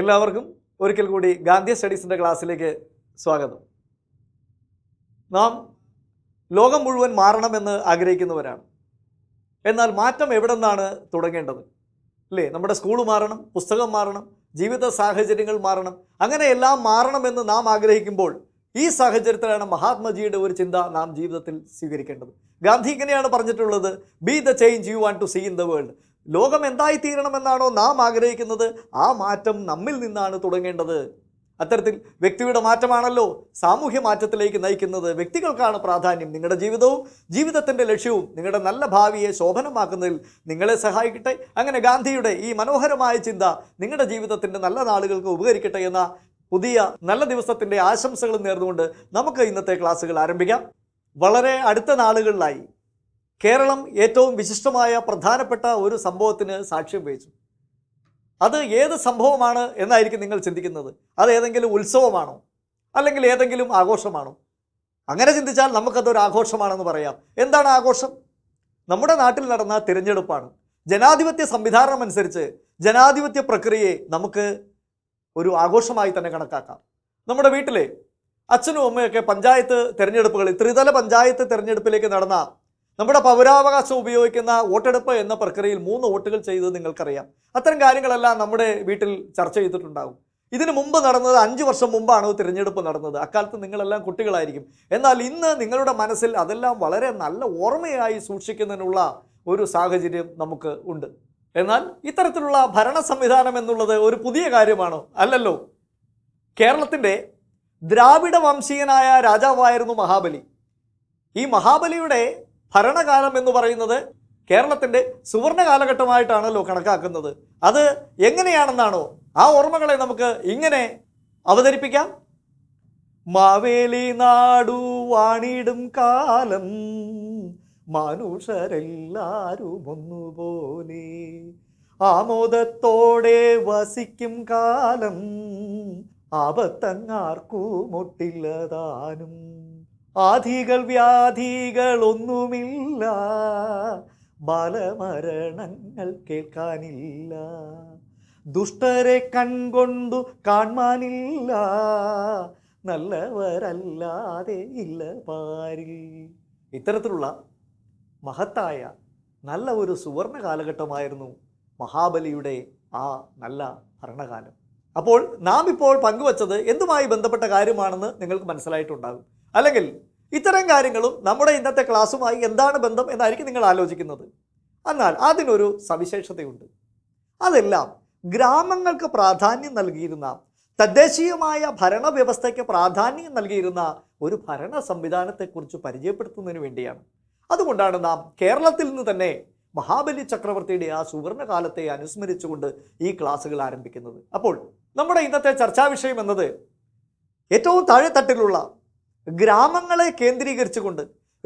എല്ലാവർക്കും ഒരിക്കൽ കൂടി ഗാന്ധി സ്റ്റഡീസിൻ്റെ ക്ലാസ്സിലേക്ക് സ്വാഗതം നാം ലോകം മുഴുവൻ മാറണമെന്ന് ആഗ്രഹിക്കുന്നവരാണ് എന്നാൽ മാറ്റം എവിടെ നിന്നാണ് തുടങ്ങേണ്ടത് അല്ലേ നമ്മുടെ സ്കൂൾ മാറണം പുസ്തകം മാറണം ജീവിത സാഹചര്യങ്ങൾ മാറണം അങ്ങനെ എല്ലാം മാറണമെന്ന് നാം ആഗ്രഹിക്കുമ്പോൾ ഈ സാഹചര്യത്തിലാണ് മഹാത്മജിയുടെ ഒരു ചിന്ത നാം ജീവിതത്തിൽ സ്വീകരിക്കേണ്ടത് ഗാന്ധി ഇങ്ങനെയാണ് പറഞ്ഞിട്ടുള്ളത് be the change you want to see in the world ലോകം എന്തായിത്തീരണമെന്നാണോ നാം ആഗ്രഹിക്കുന്നത് ആ മാറ്റം നമ്മിൽ നിന്നാണ് തുടങ്ങേണ്ടത് അത്തരത്തിൽ വ്യക്തിയുടെ മാറ്റമാണല്ലോ സാമൂഹ്യ മാറ്റത്തിലേക്ക് നയിക്കുന്നത് വ്യക്തികൾക്കാണ് പ്രാധാന്യം നിങ്ങളുടെ ജീവിതവും ജീവിതത്തിൻ്റെ ലക്ഷ്യവും നിങ്ങളുടെ നല്ല ഭാവിയെ ശോഭനമാക്കുന്നതിൽ നിങ്ങളെ സഹായിക്കട്ടെ അങ്ങനെ ഗാന്ധിയുടെ ഈ മനോഹരമായ ചിന്ത നിങ്ങളുടെ ജീവിതത്തിൻ്റെ നല്ല നാളുകൾക്ക് ഉപകരിക്കട്ടെ എന്ന പുതിയ നല്ല ദിവസത്തിൻ്റെ ആശംസകൾ നേർന്നുകൊണ്ട് നമുക്ക് ഇന്നത്തെ ക്ലാസ്സുകൾ ആരംഭിക്കാം വളരെ അടുത്ത നാളുകളിലായി കേരളം ഏറ്റവും വിശിഷ്ടമായ പ്രധാനപ്പെട്ട ഒരു സംഭവത്തിന് സാക്ഷ്യം വഹിച്ചു അത് ഏത് സംഭവമാണ് എന്നായിരിക്കും നിങ്ങൾ ചിന്തിക്കുന്നത് അത് ഏതെങ്കിലും ഉത്സവമാണോ അല്ലെങ്കിൽ ഏതെങ്കിലും ആഘോഷമാണോ അങ്ങനെ ചിന്തിച്ചാൽ നമുക്കതൊരു ആഘോഷമാണെന്ന് പറയാം എന്താണ് ആഘോഷം നമ്മുടെ നാട്ടിൽ നടന്ന തിരഞ്ഞെടുപ്പാണ് ജനാധിപത്യ സംവിധാനം അനുസരിച്ച് ജനാധിപത്യ പ്രക്രിയയെ നമുക്ക് ഒരു ആഘോഷമായി തന്നെ കണക്കാക്കാം നമ്മുടെ വീട്ടിലെ അച്ഛനും അമ്മയൊക്കെ പഞ്ചായത്ത് തിരഞ്ഞെടുപ്പുകളിൽ ത്രിതല പഞ്ചായത്ത് തിരഞ്ഞെടുപ്പിലേക്ക് നടന്ന നമ്മുടെ പൗരാവകാശം ഉപയോഗിക്കുന്ന വോട്ടെടുപ്പ് എന്ന പ്രക്രിയയിൽ മൂന്ന് വോട്ടുകൾ ചെയ്തത് നിങ്ങൾക്കറിയാം അത്തരം കാര്യങ്ങളെല്ലാം നമ്മുടെ വീട്ടിൽ ചർച്ച ചെയ്തിട്ടുണ്ടാകും ഇതിനു മുമ്പ് നടന്നത് അഞ്ച് വർഷം മുമ്പാണ് തിരഞ്ഞെടുപ്പ് നടന്നത് അക്കാലത്ത് നിങ്ങളെല്ലാം കുട്ടികളായിരിക്കും എന്നാൽ ഇന്ന് നിങ്ങളുടെ മനസ്സിൽ അതെല്ലാം വളരെ നല്ല ഓർമ്മയായി സൂക്ഷിക്കുന്നതിനുള്ള ഒരു സാഹചര്യം നമുക്ക് ഉണ്ട് എന്നാൽ ഇത്തരത്തിലുള്ള ഭരണ സംവിധാനം എന്നുള്ളത് ഒരു പുതിയ കാര്യമാണോ അല്ലല്ലോ കേരളത്തിൻ്റെ ദ്രാവിഡ വംശീയനായ രാജാവായിരുന്നു മഹാബലി ഈ മഹാബലിയുടെ ഭരണകാലം എന്ന് പറയുന്നത് കേരളത്തിൻ്റെ സുവർണ കാലഘട്ടമായിട്ടാണല്ലോ കണക്കാക്കുന്നത് അത് എങ്ങനെയാണെന്നാണോ ആ ഓർമ്മകളെ നമുക്ക് ഇങ്ങനെ അവതരിപ്പിക്കാം മാവേലി നാടു വാണിടും കാലം മനുഷ്യരെല്ലാരും ഒന്നുപോലെ ആമോദത്തോടെ വസിക്കും കാലം ആപത്തങ്ങാർക്കു മുട്ടില്ലതാനും ആധികൾ വ്യാധികൾ ഒന്നുമില്ല ബാലമരണങ്ങൾ കേൾക്കാനില്ല ദുഷ്ടരെ കൺകൊണ്ടു കാണാനില്ല നല്ലവരല്ലാതെ ഇല്ല പാരി ഇത്തരത്തിലുള്ള മഹത്തായ നല്ല ഒരു സുവർണ കാലഘട്ടമായിരുന്നു മഹാബലിയുടെ ആ നല്ല ഭരണകാലം അപ്പോൾ നാം ഇപ്പോൾ പങ്കുവച്ചത് എന്തുമായി ബന്ധപ്പെട്ട കാര്യമാണെന്ന് നിങ്ങൾക്ക് മനസ്സിലായിട്ടുണ്ടാകും അല്ലെങ്കിൽ ഇത്തരം കാര്യങ്ങളും നമ്മുടെ ഇന്നത്തെ ക്ലാസ്സുമായി എന്താണ് ബന്ധം എന്നായിരിക്കും നിങ്ങൾ ആലോചിക്കുന്നത് എന്നാൽ അതിനൊരു സവിശേഷതയുണ്ട് അതെല്ലാം ഗ്രാമങ്ങൾക്ക് പ്രാധാന്യം നൽകിയിരുന്ന തദ്ദേശീയമായ ഭരണവ്യവസ്ഥയ്ക്ക് പ്രാധാന്യം നൽകിയിരുന്ന ഒരു ഭരണ സംവിധാനത്തെക്കുറിച്ച് പരിചയപ്പെടുത്തുന്നതിന് വേണ്ടിയാണ് അതുകൊണ്ടാണ് നാം കേരളത്തിൽ നിന്ന് തന്നെ മഹാബലി ചക്രവർത്തിയുടെ ആ സുവർണകാലത്തെ അനുസ്മരിച്ചുകൊണ്ട് ഈ ക്ലാസ്സുകൾ ആരംഭിക്കുന്നത് അപ്പോൾ നമ്മുടെ ഇന്നത്തെ ചർച്ചാ വിഷയം എന്നത് ഏറ്റവും താഴെത്തട്ടിലുള്ള ഗ്രാമങ്ങളെ കേന്ദ്രീകരിച്ചുകൊണ്ട്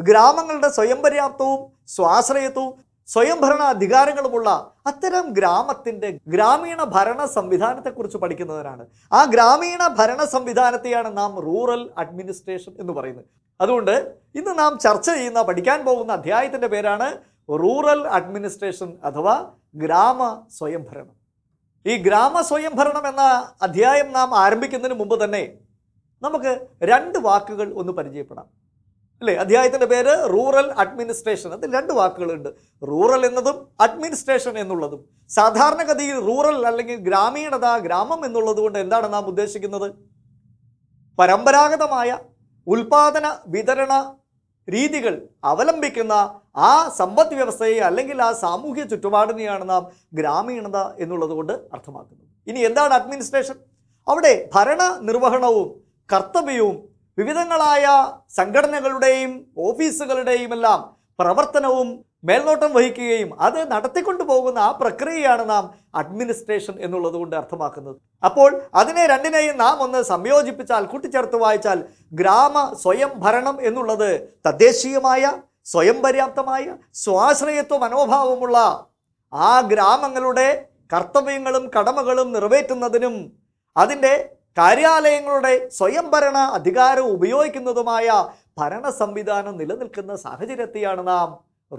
ഗ്രാമങ്ങളുടെ സ്വയം പര്യാപ്തവും സ്വാശ്രയത്വവും സ്വയംഭരണാധികാരങ്ങളുമുള്ള അധികാരങ്ങളുമുള്ള അത്തരം ഗ്രാമത്തിൻ്റെ ഗ്രാമീണ ഭരണ സംവിധാനത്തെക്കുറിച്ച് പഠിക്കുന്നവരാണ് ആ ഗ്രാമീണ ഭരണ സംവിധാനത്തെയാണ് നാം റൂറൽ അഡ്മിനിസ്ട്രേഷൻ എന്ന് പറയുന്നത് അതുകൊണ്ട് ഇന്ന് നാം ചർച്ച ചെയ്യുന്ന പഠിക്കാൻ പോകുന്ന അധ്യായത്തിൻ്റെ പേരാണ് റൂറൽ അഡ്മിനിസ്ട്രേഷൻ അഥവാ ഗ്രാമ സ്വയംഭരണം ഈ ഗ്രാമ സ്വയംഭരണം എന്ന അധ്യായം നാം ആരംഭിക്കുന്നതിന് മുമ്പ് തന്നെ നമുക്ക് രണ്ട് വാക്കുകൾ ഒന്ന് പരിചയപ്പെടാം അല്ലേ അധ്യായത്തിൻ്റെ പേര് റൂറൽ അഡ്മിനിസ്ട്രേഷൻ അതിൽ രണ്ട് വാക്കുകളുണ്ട് റൂറൽ എന്നതും അഡ്മിനിസ്ട്രേഷൻ എന്നുള്ളതും സാധാരണഗതിയിൽ റൂറൽ അല്ലെങ്കിൽ ഗ്രാമീണത ഗ്രാമം എന്നുള്ളത് കൊണ്ട് എന്താണ് നാം ഉദ്ദേശിക്കുന്നത് പരമ്പരാഗതമായ ഉൽപാദന വിതരണ രീതികൾ അവലംബിക്കുന്ന ആ സമ്പദ് വ്യവസ്ഥയെ അല്ലെങ്കിൽ ആ സാമൂഹ്യ ചുറ്റുപാടിനെയാണ് നാം ഗ്രാമീണത എന്നുള്ളത് കൊണ്ട് അർത്ഥമാക്കുന്നത് ഇനി എന്താണ് അഡ്മിനിസ്ട്രേഷൻ അവിടെ ഭരണ നിർവഹണവും കർത്തവ്യവും വിവിധങ്ങളായ സംഘടനകളുടെയും ഓഫീസുകളുടെയും എല്ലാം പ്രവർത്തനവും മേൽനോട്ടം വഹിക്കുകയും അത് നടത്തിക്കൊണ്ടു പോകുന്ന ആ പ്രക്രിയയാണ് നാം അഡ്മിനിസ്ട്രേഷൻ എന്നുള്ളത് കൊണ്ട് അർത്ഥമാക്കുന്നത് അപ്പോൾ അതിനെ രണ്ടിനെയും നാം ഒന്ന് സംയോജിപ്പിച്ചാൽ കൂട്ടിച്ചേർത്ത് വായിച്ചാൽ ഗ്രാമ സ്വയം ഭരണം എന്നുള്ളത് തദ്ദേശീയമായ സ്വയം പര്യാപ്തമായ സ്വാശ്രയത്വ മനോഭാവമുള്ള ആ ഗ്രാമങ്ങളുടെ കർത്തവ്യങ്ങളും കടമകളും നിറവേറ്റുന്നതിനും അതിൻ്റെ കാര്യാലയങ്ങളുടെ സ്വയംഭരണ അധികാരം ഉപയോഗിക്കുന്നതുമായ ഭരണ സംവിധാനം നിലനിൽക്കുന്ന സാഹചര്യത്തെയാണ് നാം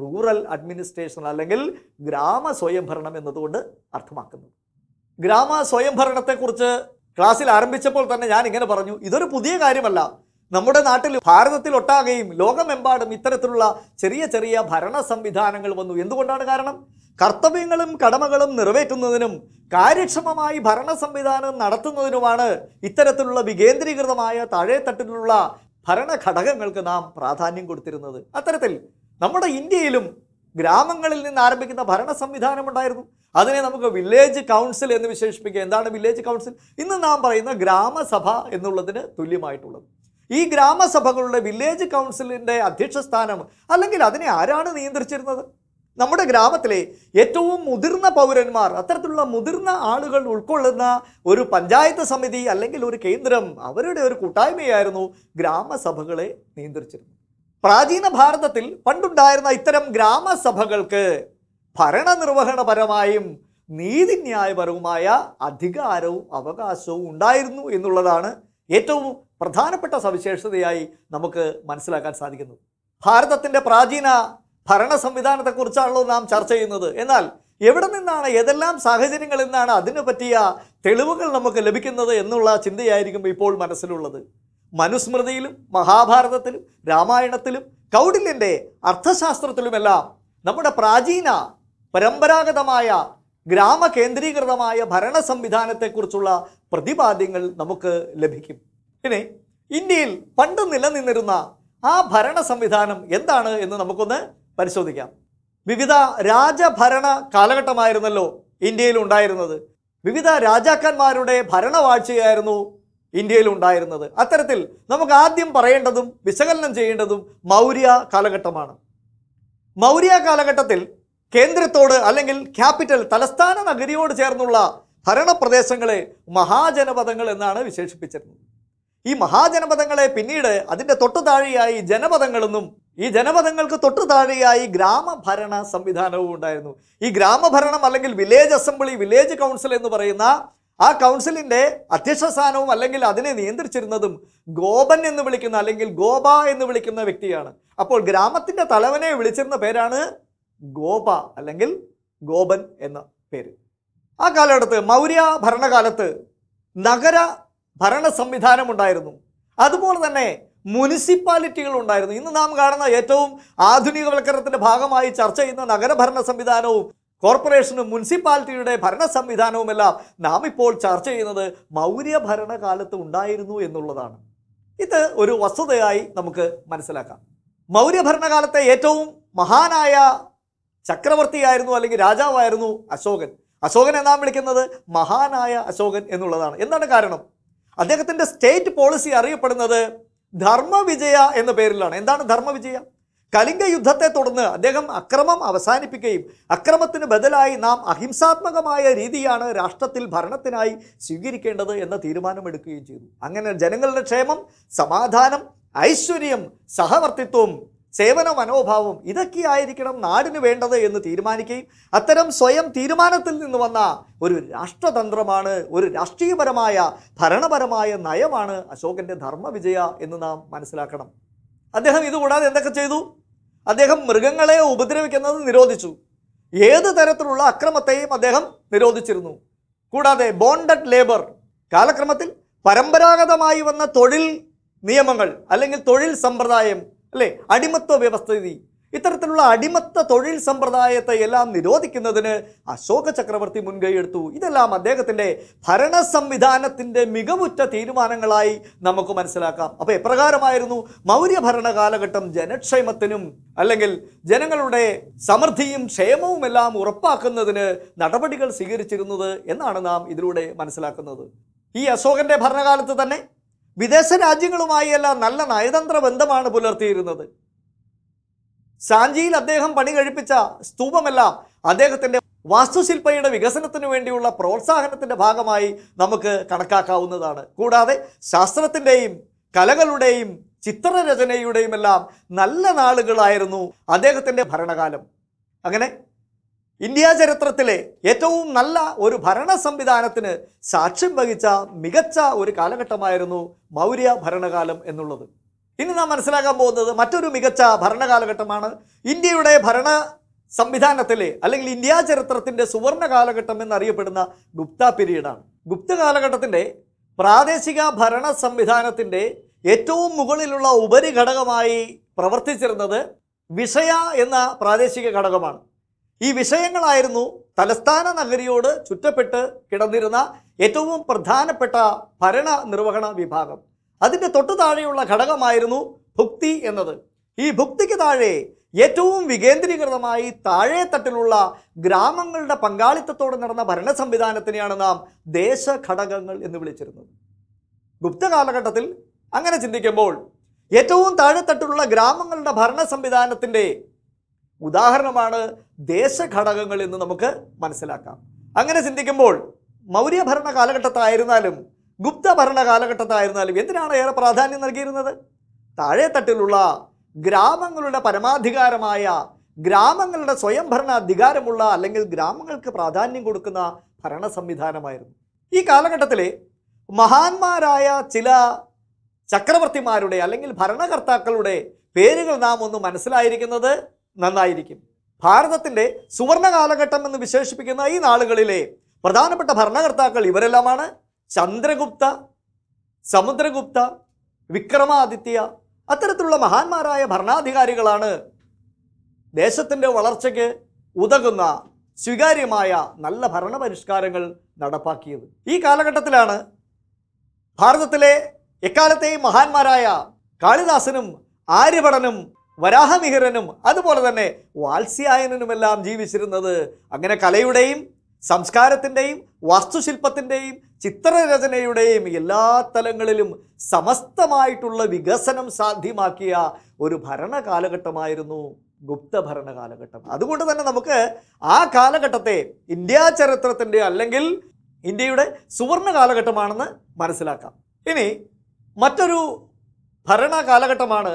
റൂറൽ അഡ്മിനിസ്ട്രേഷൻ അല്ലെങ്കിൽ ഗ്രാമ സ്വയംഭരണം എന്നതുകൊണ്ട് അർത്ഥമാക്കുന്നത് ഗ്രാമ സ്വയംഭരണത്തെക്കുറിച്ച് ക്ലാസ്സിൽ ആരംഭിച്ചപ്പോൾ തന്നെ ഞാൻ ഇങ്ങനെ പറഞ്ഞു ഇതൊരു പുതിയ കാര്യമല്ല നമ്മുടെ നാട്ടിൽ ഭാരതത്തിൽ ഒട്ടാകെയും ലോകമെമ്പാടും ഇത്തരത്തിലുള്ള ചെറിയ ചെറിയ ഭരണ സംവിധാനങ്ങൾ വന്നു എന്തുകൊണ്ടാണ് കാരണം കർത്തവ്യങ്ങളും കടമകളും നിറവേറ്റുന്നതിനും കാര്യക്ഷമമായി ഭരണ സംവിധാനം നടത്തുന്നതിനുമാണ് ഇത്തരത്തിലുള്ള വികേന്ദ്രീകൃതമായ താഴെത്തട്ടിലുള്ള ഭരണഘടകങ്ങൾക്ക് നാം പ്രാധാന്യം കൊടുത്തിരുന്നത് അത്തരത്തിൽ നമ്മുടെ ഇന്ത്യയിലും ഗ്രാമങ്ങളിൽ നിന്ന് ആരംഭിക്കുന്ന ഭരണ സംവിധാനം ഉണ്ടായിരുന്നു അതിനെ നമുക്ക് വില്ലേജ് കൗൺസിൽ എന്ന് വിശേഷിപ്പിക്കുക എന്താണ് വില്ലേജ് കൗൺസിൽ ഇന്ന് നാം പറയുന്ന ഗ്രാമസഭ എന്നുള്ളതിന് തുല്യമായിട്ടുള്ളത് ഈ ഗ്രാമസഭകളുടെ വില്ലേജ് കൗൺസിലിൻ്റെ അധ്യക്ഷ സ്ഥാനം അല്ലെങ്കിൽ അതിനെ ആരാണ് നിയന്ത്രിച്ചിരുന്നത് നമ്മുടെ ഗ്രാമത്തിലെ ഏറ്റവും മുതിർന്ന പൗരന്മാർ അത്തരത്തിലുള്ള മുതിർന്ന ആളുകൾ ഉൾക്കൊള്ളുന്ന ഒരു പഞ്ചായത്ത് സമിതി അല്ലെങ്കിൽ ഒരു കേന്ദ്രം അവരുടെ ഒരു കൂട്ടായ്മയായിരുന്നു ഗ്രാമസഭകളെ നിയന്ത്രിച്ചിരുന്നത് പ്രാചീന ഭാരതത്തിൽ പണ്ടുണ്ടായിരുന്ന ഇത്തരം ഗ്രാമസഭകൾക്ക് ഭരണനിർവഹണപരമായും നീതിന്യായപരവുമായ അധികാരവും അവകാശവും ഉണ്ടായിരുന്നു എന്നുള്ളതാണ് ഏറ്റവും പ്രധാനപ്പെട്ട സവിശേഷതയായി നമുക്ക് മനസ്സിലാക്കാൻ സാധിക്കുന്നത് ഭാരതത്തിൻ്റെ പ്രാചീന ഭരണ സംവിധാനത്തെക്കുറിച്ചാണല്ലോ നാം ചർച്ച ചെയ്യുന്നത് എന്നാൽ എവിടെ നിന്നാണ് ഏതെല്ലാം സാഹചര്യങ്ങളിൽ നിന്നാണ് അതിനു പറ്റിയ തെളിവുകൾ നമുക്ക് ലഭിക്കുന്നത് എന്നുള്ള ചിന്തയായിരിക്കും ഇപ്പോൾ മനസ്സിലുള്ളത് മനുസ്മൃതിയിലും മഹാഭാരതത്തിലും രാമായണത്തിലും കൗടില്യൻ്റെ അർത്ഥശാസ്ത്രത്തിലുമെല്ലാം നമ്മുടെ പ്രാചീന പരമ്പരാഗതമായ ഗ്രാമ കേന്ദ്രീകൃതമായ ഭരണ സംവിധാനത്തെക്കുറിച്ചുള്ള പ്രതിപാദ്യങ്ങൾ നമുക്ക് ലഭിക്കും ഇനി ഇന്ത്യയിൽ പണ്ട് നിലനിന്നിരുന്ന ആ ഭരണ സംവിധാനം എന്താണ് എന്ന് നമുക്കൊന്ന് പരിശോധിക്കാം വിവിധ രാജഭരണ കാലഘട്ടമായിരുന്നല്ലോ ഇന്ത്യയിൽ ഉണ്ടായിരുന്നത് വിവിധ രാജാക്കന്മാരുടെ ഭരണവാഴ്ചയായിരുന്നു ഇന്ത്യയിൽ ഉണ്ടായിരുന്നത് അത്തരത്തിൽ നമുക്ക് ആദ്യം പറയേണ്ടതും വിശകലനം ചെയ്യേണ്ടതും മൗര്യ കാലഘട്ടമാണ് മൗര്യ കാലഘട്ടത്തിൽ കേന്ദ്രത്തോട് അല്ലെങ്കിൽ ക്യാപിറ്റൽ തലസ്ഥാന നഗരിയോട് ചേർന്നുള്ള ഭരണപ്രദേശങ്ങളെ മഹാജനപദങ്ങൾ എന്നാണ് വിശേഷിപ്പിച്ചിരുന്നത് ഈ മഹാജനപദങ്ങളെ പിന്നീട് അതിൻ്റെ തൊട്ടു താഴെയായി ജനപദങ്ങളെന്നും ഈ ജനപദങ്ങൾക്ക് തൊട്ടു താഴെയായി ഗ്രാമഭരണ സംവിധാനവും ഉണ്ടായിരുന്നു ഈ ഗ്രാമഭരണം അല്ലെങ്കിൽ വില്ലേജ് അസംബ്ലി വില്ലേജ് കൗൺസിൽ എന്ന് പറയുന്ന ആ കൗൺസിലിൻ്റെ അധ്യക്ഷ സ്ഥാനവും അല്ലെങ്കിൽ അതിനെ നിയന്ത്രിച്ചിരുന്നതും ഗോപൻ എന്ന് വിളിക്കുന്ന അല്ലെങ്കിൽ ഗോപ എന്ന് വിളിക്കുന്ന വ്യക്തിയാണ് അപ്പോൾ ഗ്രാമത്തിൻ്റെ തലവനെ വിളിച്ചിരുന്ന പേരാണ് ഗോപ അല്ലെങ്കിൽ ഗോപൻ എന്ന പേര് ആ കാലഘട്ടത്ത് മൗര്യ ഭരണകാലത്ത് നഗര ഭരണ സംവിധാനം ഉണ്ടായിരുന്നു അതുപോലെ തന്നെ മുനിസിപ്പാലിറ്റികൾ ഉണ്ടായിരുന്നു ഇന്ന് നാം കാണുന്ന ഏറ്റവും ആധുനികവൽക്കരണത്തിൻ്റെ ഭാഗമായി ചർച്ച ചെയ്യുന്ന നഗരഭരണ സംവിധാനവും കോർപ്പറേഷനും മുനിസിപ്പാലിറ്റിയുടെ ഭരണ സംവിധാനവുമെല്ലാം നാം ഇപ്പോൾ ചർച്ച ചെയ്യുന്നത് മൗര്യ ഭരണകാലത്ത് ഉണ്ടായിരുന്നു എന്നുള്ളതാണ് ഇത് ഒരു വസ്തുതയായി നമുക്ക് മനസ്സിലാക്കാം മൗര്യ ഭരണകാലത്തെ ഏറ്റവും മഹാനായ ചക്രവർത്തിയായിരുന്നു അല്ലെങ്കിൽ രാജാവായിരുന്നു അശോകൻ അശോകനെ നാം വിളിക്കുന്നത് മഹാനായ അശോകൻ എന്നുള്ളതാണ് എന്താണ് കാരണം അദ്ദേഹത്തിൻ്റെ സ്റ്റേറ്റ് പോളിസി അറിയപ്പെടുന്നത് ധർമ്മവിജയ എന്ന പേരിലാണ് എന്താണ് ധർമ്മവിജയ കലിംഗ യുദ്ധത്തെ തുടർന്ന് അദ്ദേഹം അക്രമം അവസാനിപ്പിക്കുകയും അക്രമത്തിന് ബദലായി നാം അഹിംസാത്മകമായ രീതിയാണ് രാഷ്ട്രത്തിൽ ഭരണത്തിനായി സ്വീകരിക്കേണ്ടത് എന്ന തീരുമാനമെടുക്കുകയും ചെയ്തു അങ്ങനെ ജനങ്ങളുടെ ക്ഷേമം സമാധാനം ഐശ്വര്യം സഹവർത്തിത്വം സേവന മനോഭാവം ഇതൊക്കെയായിരിക്കണം നാടിന് വേണ്ടത് എന്ന് തീരുമാനിക്കുകയും അത്തരം സ്വയം തീരുമാനത്തിൽ നിന്ന് വന്ന ഒരു രാഷ്ട്രതന്ത്രമാണ് ഒരു രാഷ്ട്രീയപരമായ ഭരണപരമായ നയമാണ് അശോകൻ്റെ ധർമ്മവിജയ എന്ന് നാം മനസ്സിലാക്കണം അദ്ദേഹം ഇതുകൂടാതെ എന്തൊക്കെ ചെയ്തു അദ്ദേഹം മൃഗങ്ങളെ ഉപദ്രവിക്കുന്നത് നിരോധിച്ചു ഏത് തരത്തിലുള്ള അക്രമത്തെയും അദ്ദേഹം നിരോധിച്ചിരുന്നു കൂടാതെ ബോണ്ടഡ് ലേബർ കാലക്രമത്തിൽ പരമ്പരാഗതമായി വന്ന തൊഴിൽ നിയമങ്ങൾ അല്ലെങ്കിൽ തൊഴിൽ സമ്പ്രദായം അല്ലേ അടിമത്വ വ്യവസ്ഥിതി ഇത്തരത്തിലുള്ള അടിമത്ത തൊഴിൽ സമ്പ്രദായത്തെ എല്ലാം നിരോധിക്കുന്നതിന് അശോക ചക്രവർത്തി മുൻകൈയെടുത്തു ഇതെല്ലാം അദ്ദേഹത്തിൻ്റെ ഭരണ സംവിധാനത്തിൻ്റെ മികവുറ്റ തീരുമാനങ്ങളായി നമുക്ക് മനസ്സിലാക്കാം അപ്പോൾ എപ്രകാരമായിരുന്നു മൗര്യ ഭരണ കാലഘട്ടം ജനക്ഷേമത്തിനും അല്ലെങ്കിൽ ജനങ്ങളുടെ സമൃദ്ധിയും ക്ഷേമവും എല്ലാം ഉറപ്പാക്കുന്നതിന് നടപടികൾ സ്വീകരിച്ചിരുന്നത് എന്നാണ് നാം ഇതിലൂടെ മനസ്സിലാക്കുന്നത് ഈ അശോകന്റെ ഭരണകാലത്ത് തന്നെ വിദേശ രാജ്യങ്ങളുമായല്ല നല്ല നയതന്ത്ര ബന്ധമാണ് പുലർത്തിയിരുന്നത് സാഞ്ചിയിൽ അദ്ദേഹം പണി കഴിപ്പിച്ച സ്തൂപമെല്ലാം അദ്ദേഹത്തിൻ്റെ വാസ്തുശില്പയുടെ വികസനത്തിനു വേണ്ടിയുള്ള പ്രോത്സാഹനത്തിൻ്റെ ഭാഗമായി നമുക്ക് കണക്കാക്കാവുന്നതാണ് കൂടാതെ ശാസ്ത്രത്തിൻ്റെയും കലകളുടെയും ചിത്രരചനയുടെയും എല്ലാം നല്ല നാളുകളായിരുന്നു അദ്ദേഹത്തിൻ്റെ ഭരണകാലം അങ്ങനെ ഇന്ത്യ ചരിത്രത്തിലെ ഏറ്റവും നല്ല ഒരു ഭരണ സംവിധാനത്തിന് സാക്ഷ്യം വഹിച്ച മികച്ച ഒരു കാലഘട്ടമായിരുന്നു മൗര്യ ഭരണകാലം എന്നുള്ളത് ഇനി നാം മനസ്സിലാക്കാൻ പോകുന്നത് മറ്റൊരു മികച്ച ഭരണകാലഘട്ടമാണ് ഇന്ത്യയുടെ ഭരണ സംവിധാനത്തിലെ അല്ലെങ്കിൽ ഇന്ത്യ ചരിത്രത്തിൻ്റെ സുവർണ കാലഘട്ടം എന്നറിയപ്പെടുന്ന ഗുപ്ത പീരീഡാണ് ഗുപ്ത കാലഘട്ടത്തിൻ്റെ പ്രാദേശിക ഭരണ സംവിധാനത്തിൻ്റെ ഏറ്റവും മുകളിലുള്ള ഉപരിഘടകമായി പ്രവർത്തിച്ചിരുന്നത് വിഷയ എന്ന പ്രാദേശിക ഘടകമാണ് ഈ വിഷയങ്ങളായിരുന്നു തലസ്ഥാന നഗരിയോട് ചുറ്റപ്പെട്ട് കിടന്നിരുന്ന ഏറ്റവും പ്രധാനപ്പെട്ട ഭരണ നിർവഹണ വിഭാഗം അതിൻ്റെ തൊട്ടു താഴെയുള്ള ഘടകമായിരുന്നു ഭുക്തി എന്നത് ഈ ഭുക്തിക്ക് താഴെ ഏറ്റവും വികേന്ദ്രീകൃതമായി താഴെ തട്ടിലുള്ള ഗ്രാമങ്ങളുടെ പങ്കാളിത്തത്തോടെ നടന്ന ഭരണ സംവിധാനത്തിനെയാണ് നാം ദേശഘടകങ്ങൾ എന്ന് വിളിച്ചിരുന്നത് ഗുപ്ത കാലഘട്ടത്തിൽ അങ്ങനെ ചിന്തിക്കുമ്പോൾ ഏറ്റവും താഴെത്തട്ടിലുള്ള ഗ്രാമങ്ങളുടെ ഭരണ സംവിധാനത്തിൻ്റെ ഉദാഹരണമാണ് ദേശഘടകങ്ങൾ എന്ന് നമുക്ക് മനസ്സിലാക്കാം അങ്ങനെ ചിന്തിക്കുമ്പോൾ മൗര്യ ഭരണ കാലഘട്ടത്തായിരുന്നാലും ഗുപ്ത ഭരണ കാലഘട്ടത്തായിരുന്നാലും എന്തിനാണ് ഏറെ പ്രാധാന്യം നൽകിയിരുന്നത് താഴെത്തട്ടിലുള്ള ഗ്രാമങ്ങളുടെ പരമാധികാരമായ ഗ്രാമങ്ങളുടെ സ്വയം അധികാരമുള്ള അല്ലെങ്കിൽ ഗ്രാമങ്ങൾക്ക് പ്രാധാന്യം കൊടുക്കുന്ന ഭരണ സംവിധാനമായിരുന്നു ഈ കാലഘട്ടത്തിലെ മഹാന്മാരായ ചില ചക്രവർത്തിമാരുടെ അല്ലെങ്കിൽ ഭരണകർത്താക്കളുടെ പേരുകൾ നാം ഒന്ന് മനസ്സിലായിരിക്കുന്നത് നന്നായിരിക്കും ഭാരതത്തിൻ്റെ സുവർണ കാലഘട്ടം എന്ന് വിശേഷിപ്പിക്കുന്ന ഈ നാളുകളിലെ പ്രധാനപ്പെട്ട ഭരണകർത്താക്കൾ ഇവരെല്ലാമാണ് ചന്ദ്രഗുപ്ത സമുദ്രഗുപ്ത വിക്രമാദിത്യ അത്തരത്തിലുള്ള മഹാന്മാരായ ഭരണാധികാരികളാണ് ദേശത്തിൻ്റെ വളർച്ചയ്ക്ക് ഉതകുന്ന സ്വീകാര്യമായ നല്ല ഭരണപരിഷ്കാരങ്ങൾ നടപ്പാക്കിയത് ഈ കാലഘട്ടത്തിലാണ് ഭാരതത്തിലെ എക്കാലത്തെയും മഹാന്മാരായ കാളിദാസനും ആര്യഭടനും വരാഹമിഹിരനും അതുപോലെ തന്നെ വാത്സ്യായനനുമെല്ലാം ജീവിച്ചിരുന്നത് അങ്ങനെ കലയുടെയും സംസ്കാരത്തിൻ്റെയും വാസ്തുശില്പത്തിൻ്റെയും ചിത്രരചനയുടെയും എല്ലാ തലങ്ങളിലും സമസ്തമായിട്ടുള്ള വികസനം സാധ്യമാക്കിയ ഒരു ഭരണകാലഘട്ടമായിരുന്നു ഗുപ്ത ഭരണ കാലഘട്ടം അതുകൊണ്ട് തന്നെ നമുക്ക് ആ കാലഘട്ടത്തെ ഇന്ത്യ ചരിത്രത്തിൻ്റെ അല്ലെങ്കിൽ ഇന്ത്യയുടെ സുവർണ കാലഘട്ടമാണെന്ന് മനസ്സിലാക്കാം ഇനി മറ്റൊരു ഭരണ കാലഘട്ടമാണ്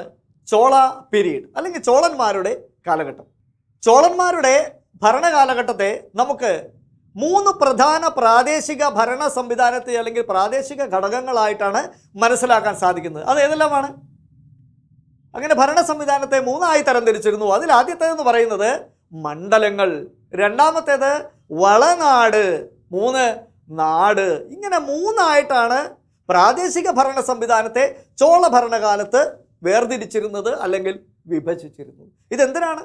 ചോള പീരീഡ് അല്ലെങ്കിൽ ചോളന്മാരുടെ കാലഘട്ടം ചോളന്മാരുടെ ഭരണകാലഘട്ടത്തെ നമുക്ക് മൂന്ന് പ്രധാന പ്രാദേശിക ഭരണ സംവിധാനത്തെ അല്ലെങ്കിൽ പ്രാദേശിക ഘടകങ്ങളായിട്ടാണ് മനസ്സിലാക്കാൻ സാധിക്കുന്നത് അത് ഏതെല്ലാമാണ് അങ്ങനെ ഭരണ സംവിധാനത്തെ മൂന്നായി തരംതിരിച്ചിരുന്നു അതിൽ ആദ്യത്തേതെന്ന് പറയുന്നത് മണ്ഡലങ്ങൾ രണ്ടാമത്തേത് വളനാട് മൂന്ന് നാട് ഇങ്ങനെ മൂന്നായിട്ടാണ് പ്രാദേശിക ഭരണ സംവിധാനത്തെ ചോള ഭരണകാലത്ത് വേർതിരിച്ചിരുന്നത് അല്ലെങ്കിൽ വിഭജിച്ചിരുന്നത് ഇതെന്തിനാണ്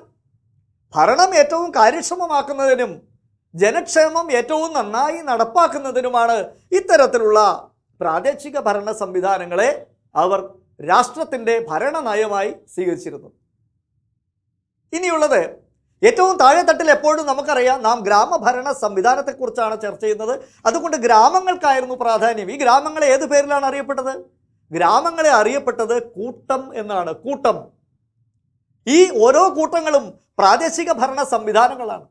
ഭരണം ഏറ്റവും കാര്യക്ഷമമാക്കുന്നതിനും ജനക്ഷേമം ഏറ്റവും നന്നായി നടപ്പാക്കുന്നതിനുമാണ് ഇത്തരത്തിലുള്ള പ്രാദേശിക ഭരണ സംവിധാനങ്ങളെ അവർ രാഷ്ട്രത്തിൻ്റെ ഭരണനയമായി സ്വീകരിച്ചിരുന്നത് ഇനിയുള്ളത് ഏറ്റവും താഴെത്തട്ടിൽ എപ്പോഴും നമുക്കറിയാം നാം ഗ്രാമഭരണ സംവിധാനത്തെക്കുറിച്ചാണ് ചർച്ച ചെയ്യുന്നത് അതുകൊണ്ട് ഗ്രാമങ്ങൾക്കായിരുന്നു പ്രാധാന്യം ഈ ഗ്രാമങ്ങൾ ഏത് പേരിലാണ് അറിയപ്പെട്ടത് ഗ്രാമങ്ങളെ അറിയപ്പെട്ടത് കൂട്ടം എന്നാണ് കൂട്ടം ഈ ഓരോ കൂട്ടങ്ങളും പ്രാദേശിക ഭരണ സംവിധാനങ്ങളാണ്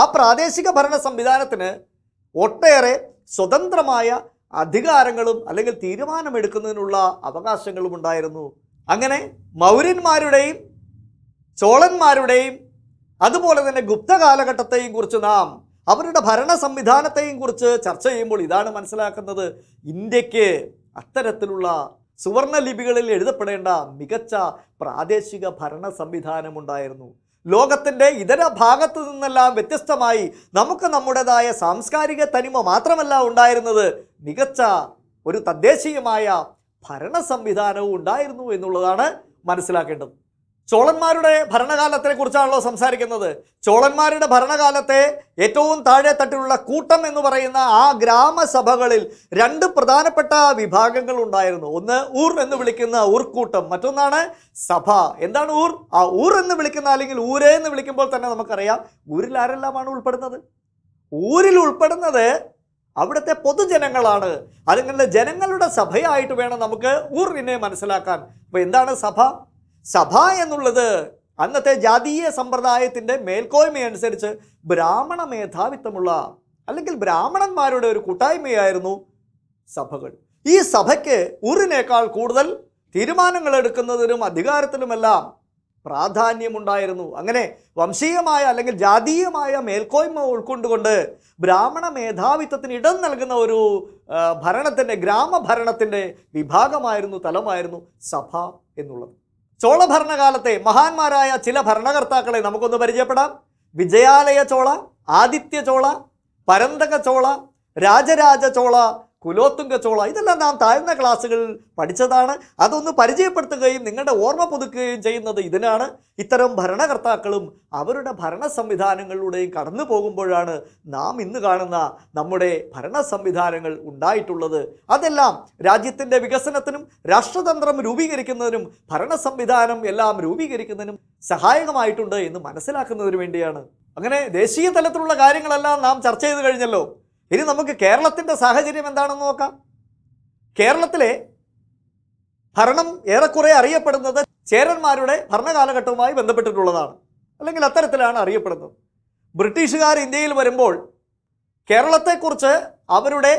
ആ പ്രാദേശിക ഭരണ സംവിധാനത്തിന് ഒട്ടേറെ സ്വതന്ത്രമായ അധികാരങ്ങളും അല്ലെങ്കിൽ തീരുമാനമെടുക്കുന്നതിനുള്ള അവകാശങ്ങളും ഉണ്ടായിരുന്നു അങ്ങനെ മൗര്യന്മാരുടെയും ചോളന്മാരുടെയും അതുപോലെ തന്നെ ഗുപ്ത കാലഘട്ടത്തെയും കുറിച്ച് നാം അവരുടെ ഭരണ സംവിധാനത്തെയും കുറിച്ച് ചർച്ച ചെയ്യുമ്പോൾ ഇതാണ് മനസ്സിലാക്കുന്നത് ഇന്ത്യക്ക് അത്തരത്തിലുള്ള സുവർണ ലിപികളിൽ എഴുതപ്പെടേണ്ട മികച്ച പ്രാദേശിക ഭരണ സംവിധാനമുണ്ടായിരുന്നു ലോകത്തിൻ്റെ ഇതര ഭാഗത്തു നിന്നെല്ലാം വ്യത്യസ്തമായി നമുക്ക് നമ്മുടേതായ സാംസ്കാരിക തനിമ മാത്രമല്ല ഉണ്ടായിരുന്നത് മികച്ച ഒരു തദ്ദേശീയമായ ഭരണ സംവിധാനവും ഉണ്ടായിരുന്നു എന്നുള്ളതാണ് മനസ്സിലാക്കേണ്ടത് ചോളന്മാരുടെ ഭരണകാലത്തെ കുറിച്ചാണല്ലോ സംസാരിക്കുന്നത് ചോളന്മാരുടെ ഭരണകാലത്തെ ഏറ്റവും താഴെ തട്ടിലുള്ള കൂട്ടം എന്ന് പറയുന്ന ആ ഗ്രാമസഭകളിൽ രണ്ട് പ്രധാനപ്പെട്ട വിഭാഗങ്ങൾ ഉണ്ടായിരുന്നു ഒന്ന് ഊർ എന്ന് വിളിക്കുന്ന ഊർക്കൂട്ടം മറ്റൊന്നാണ് സഭ എന്താണ് ഊർ ആ ഊർ എന്ന് വിളിക്കുന്ന അല്ലെങ്കിൽ ഊരേ എന്ന് വിളിക്കുമ്പോൾ തന്നെ നമുക്കറിയാം ഊരിൽ ആരെല്ലാമാണ് ഉൾപ്പെടുന്നത് ഊരിൽ ഉൾപ്പെടുന്നത് അവിടുത്തെ പൊതുജനങ്ങളാണ് അല്ലെങ്കിൽ ജനങ്ങളുടെ സഭയായിട്ട് വേണം നമുക്ക് ഊറിനെ മനസ്സിലാക്കാൻ അപ്പോൾ എന്താണ് സഭ സഭ എന്നുള്ളത് അന്നത്തെ ജാതീയ സമ്പ്രദായത്തിൻ്റെ മേൽക്കോയ്മയനുസരിച്ച് ബ്രാഹ്മണ മേധാവിത്വമുള്ള അല്ലെങ്കിൽ ബ്രാഹ്മണന്മാരുടെ ഒരു കൂട്ടായ്മയായിരുന്നു സഭകൾ ഈ സഭയ്ക്ക് ഊറിനേക്കാൾ കൂടുതൽ തീരുമാനങ്ങൾ എടുക്കുന്നതിനും അധികാരത്തിനുമെല്ലാം പ്രാധാന്യമുണ്ടായിരുന്നു അങ്ങനെ വംശീയമായ അല്ലെങ്കിൽ ജാതീയമായ മേൽക്കോയ്മ ഉൾക്കൊണ്ടുകൊണ്ട് ബ്രാഹ്മണ മേധാവിത്വത്തിന് ഇടം നൽകുന്ന ഒരു ഭരണത്തിൻ്റെ ഗ്രാമഭരണത്തിൻ്റെ വിഭാഗമായിരുന്നു തലമായിരുന്നു സഭ എന്നുള്ളത് ചോള ഭരണകാലത്തെ മഹാന്മാരായ ചില ഭരണകർത്താക്കളെ നമുക്കൊന്ന് പരിചയപ്പെടാം വിജയാലയ ചോള ആദിത്യ ചോള പരന്തക ചോള രാജരാജ ചോള കുലോത്തും കച്ചോള ഇതെല്ലാം നാം താഴ്ന്ന ക്ലാസ്സുകളിൽ പഠിച്ചതാണ് അതൊന്ന് പരിചയപ്പെടുത്തുകയും നിങ്ങളുടെ ഓർമ്മ പുതുക്കുകയും ചെയ്യുന്നത് ഇതിനാണ് ഇത്തരം ഭരണകർത്താക്കളും അവരുടെ ഭരണ സംവിധാനങ്ങളിലൂടെയും കടന്നു പോകുമ്പോഴാണ് നാം ഇന്ന് കാണുന്ന നമ്മുടെ ഭരണ സംവിധാനങ്ങൾ ഉണ്ടായിട്ടുള്ളത് അതെല്ലാം രാജ്യത്തിൻ്റെ വികസനത്തിനും രാഷ്ട്രതന്ത്രം രൂപീകരിക്കുന്നതിനും ഭരണ സംവിധാനം എല്ലാം രൂപീകരിക്കുന്നതിനും സഹായകമായിട്ടുണ്ട് എന്ന് മനസ്സിലാക്കുന്നതിന് വേണ്ടിയാണ് അങ്ങനെ ദേശീയ തലത്തിലുള്ള കാര്യങ്ങളെല്ലാം നാം ചർച്ച ചെയ്ത് കഴിഞ്ഞല്ലോ ഇനി നമുക്ക് കേരളത്തിൻ്റെ സാഹചര്യം എന്താണെന്ന് നോക്കാം കേരളത്തിലെ ഭരണം ഏറെക്കുറെ അറിയപ്പെടുന്നത് ചേരന്മാരുടെ ഭരണകാലഘട്ടവുമായി ബന്ധപ്പെട്ടിട്ടുള്ളതാണ് അല്ലെങ്കിൽ അത്തരത്തിലാണ് അറിയപ്പെടുന്നത് ബ്രിട്ടീഷുകാർ ഇന്ത്യയിൽ വരുമ്പോൾ കേരളത്തെക്കുറിച്ച് അവരുടെ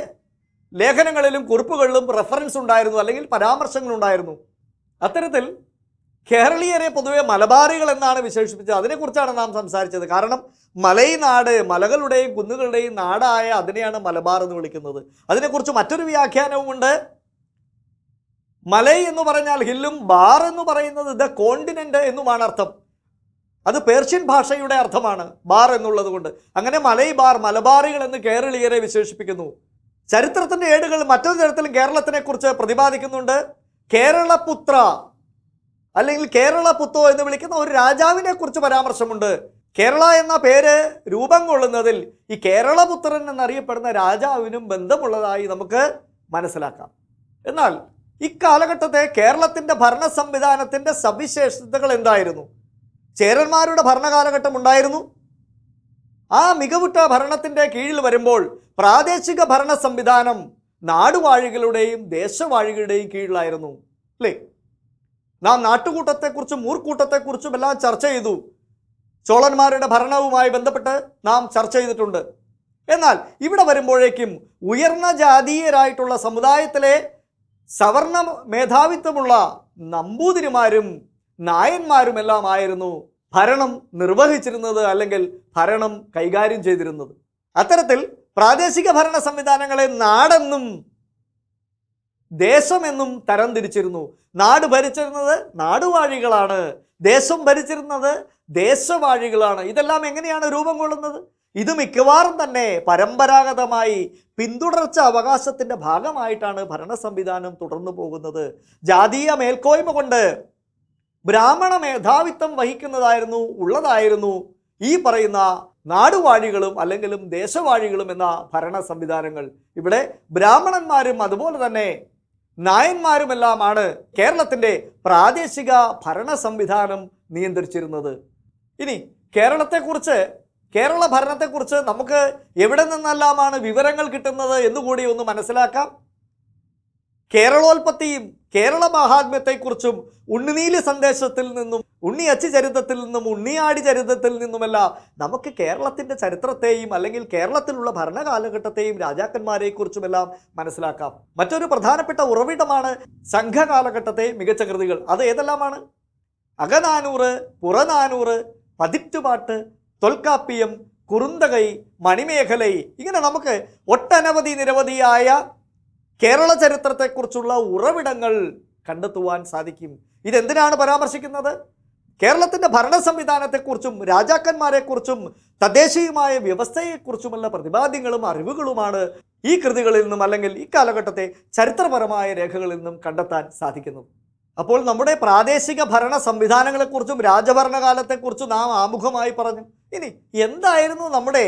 ലേഖനങ്ങളിലും കുറിപ്പുകളിലും റെഫറൻസ് ഉണ്ടായിരുന്നു അല്ലെങ്കിൽ പരാമർശങ്ങളുണ്ടായിരുന്നു അത്തരത്തിൽ കേരളീയരെ പൊതുവെ മലബാറികൾ എന്നാണ് വിശേഷിപ്പിച്ചത് അതിനെക്കുറിച്ചാണ് നാം സംസാരിച്ചത് കാരണം നാട് മലകളുടെയും കുന്നുകളുടെയും നാടായ അതിനെയാണ് മലബാർ എന്ന് വിളിക്കുന്നത് അതിനെക്കുറിച്ച് മറ്റൊരു വ്യാഖ്യാനവുമുണ്ട് മലൈ എന്ന് പറഞ്ഞാൽ ഹില്ലും ബാർ എന്ന് പറയുന്നത് ദ കോണ്ടിനെൻ്റ് എന്നുമാണ് അർത്ഥം അത് പേർഷ്യൻ ഭാഷയുടെ അർത്ഥമാണ് ബാർ എന്നുള്ളത് കൊണ്ട് അങ്ങനെ മലൈ ബാർ മലബാറികൾ എന്ന് കേരളീയരെ വിശേഷിപ്പിക്കുന്നു ചരിത്രത്തിൻ്റെ ഏടുകൾ മറ്റൊരു തരത്തിലും കേരളത്തിനെക്കുറിച്ച് പ്രതിപാദിക്കുന്നുണ്ട് കേരളപുത്ര അല്ലെങ്കിൽ കേരള പുത്തോ എന്ന് വിളിക്കുന്ന ഒരു രാജാവിനെ കുറിച്ച് പരാമർശമുണ്ട് കേരള എന്ന പേര് രൂപം കൊള്ളുന്നതിൽ ഈ കേരളപുത്രൻ എന്നറിയപ്പെടുന്ന രാജാവിനും ബന്ധമുള്ളതായി നമുക്ക് മനസ്സിലാക്കാം എന്നാൽ ഇക്കാലഘട്ടത്തെ കേരളത്തിൻ്റെ ഭരണ സംവിധാനത്തിൻ്റെ സവിശേഷതകൾ എന്തായിരുന്നു ചേരന്മാരുടെ ഭരണകാലഘട്ടം ഉണ്ടായിരുന്നു ആ മികവുറ്റ ഭരണത്തിൻ്റെ കീഴിൽ വരുമ്പോൾ പ്രാദേശിക ഭരണ സംവിധാനം നാടുവാഴികളുടെയും ദേശവാഴികളുടെയും കീഴിലായിരുന്നു അല്ലേ നാം നാട്ടുകൂട്ടത്തെക്കുറിച്ചും ഊർക്കൂട്ടത്തെക്കുറിച്ചും എല്ലാം ചർച്ച ചെയ്തു ചോളന്മാരുടെ ഭരണവുമായി ബന്ധപ്പെട്ട് നാം ചർച്ച ചെയ്തിട്ടുണ്ട് എന്നാൽ ഇവിടെ വരുമ്പോഴേക്കും ഉയർന്ന ജാതീയരായിട്ടുള്ള സമുദായത്തിലെ സവർണ മേധാവിത്വമുള്ള നമ്പൂതിരിമാരും നായന്മാരുമെല്ലാം ആയിരുന്നു ഭരണം നിർവഹിച്ചിരുന്നത് അല്ലെങ്കിൽ ഭരണം കൈകാര്യം ചെയ്തിരുന്നത് അത്തരത്തിൽ പ്രാദേശിക ഭരണ സംവിധാനങ്ങളെ നാടെന്നും ദേശമെന്നും തരംതിരിച്ചിരുന്നു നാട് ഭരിച്ചിരുന്നത് നാടുവാഴികളാണ് ദേശം ഭരിച്ചിരുന്നത് ദേശവാഴികളാണ് ഇതെല്ലാം എങ്ങനെയാണ് രൂപം കൊള്ളുന്നത് ഇത് മിക്കവാറും തന്നെ പരമ്പരാഗതമായി പിന്തുടർച്ച അവകാശത്തിൻ്റെ ഭാഗമായിട്ടാണ് ഭരണ സംവിധാനം തുടർന്നു പോകുന്നത് ജാതീയ മേൽക്കോയ്മ കൊണ്ട് ബ്രാഹ്മണ മേധാവിത്വം വഹിക്കുന്നതായിരുന്നു ഉള്ളതായിരുന്നു ഈ പറയുന്ന നാടുവാഴികളും അല്ലെങ്കിലും ദേശവാഴികളും എന്ന ഭരണ സംവിധാനങ്ങൾ ഇവിടെ ബ്രാഹ്മണന്മാരും അതുപോലെ തന്നെ നായന്മാരുമെല്ലാമാണ് കേരളത്തിൻ്റെ പ്രാദേശിക ഭരണ സംവിധാനം നിയന്ത്രിച്ചിരുന്നത് ഇനി കേരളത്തെക്കുറിച്ച് കേരള ഭരണത്തെക്കുറിച്ച് നമുക്ക് എവിടെ നിന്നെല്ലാമാണ് വിവരങ്ങൾ കിട്ടുന്നത് എന്നുകൂടി ഒന്ന് മനസ്സിലാക്കാം കേരളോൽപ്പത്തിയും കേരള മഹാത്മ്യത്തെക്കുറിച്ചും ഉണ്ണിനീലി സന്ദേശത്തിൽ നിന്നും ഉണ്ണിയച്ചി ചരിത്രത്തിൽ നിന്നും ഉണ്ണിയാടി ചരിത്രത്തിൽ നിന്നുമല്ല നമുക്ക് കേരളത്തിൻ്റെ ചരിത്രത്തെയും അല്ലെങ്കിൽ കേരളത്തിലുള്ള ഭരണകാലഘട്ടത്തെയും രാജാക്കന്മാരെക്കുറിച്ചുമെല്ലാം മനസ്സിലാക്കാം മറ്റൊരു പ്രധാനപ്പെട്ട ഉറവിടമാണ് സംഘകാലഘട്ടത്തെ മികച്ച കൃതികൾ അത് ഏതെല്ലാമാണ് അകനാനൂറ് പുറനാനൂറ് പതിറ്റുപാട്ട് തൊൽക്കാപ്പിയം കുറുന്തകൈ മണിമേഖലൈ ഇങ്ങനെ നമുക്ക് ഒട്ടനവധി നിരവധിയായ കേരള ചരിത്രത്തെക്കുറിച്ചുള്ള ഉറവിടങ്ങൾ കണ്ടെത്തുവാൻ സാധിക്കും ഇതെന്തിനാണ് പരാമർശിക്കുന്നത് കേരളത്തിൻ്റെ ഭരണ സംവിധാനത്തെക്കുറിച്ചും രാജാക്കന്മാരെക്കുറിച്ചും തദ്ദേശീയമായ വ്യവസ്ഥയെക്കുറിച്ചുമുള്ള പ്രതിപാദ്യങ്ങളും അറിവുകളുമാണ് ഈ കൃതികളിൽ നിന്നും അല്ലെങ്കിൽ ഈ കാലഘട്ടത്തെ ചരിത്രപരമായ രേഖകളിൽ നിന്നും കണ്ടെത്താൻ സാധിക്കുന്നു അപ്പോൾ നമ്മുടെ പ്രാദേശിക ഭരണ സംവിധാനങ്ങളെക്കുറിച്ചും രാജഭരണകാലത്തെക്കുറിച്ചും നാം ആമുഖമായി പറഞ്ഞു ഇനി എന്തായിരുന്നു നമ്മുടെ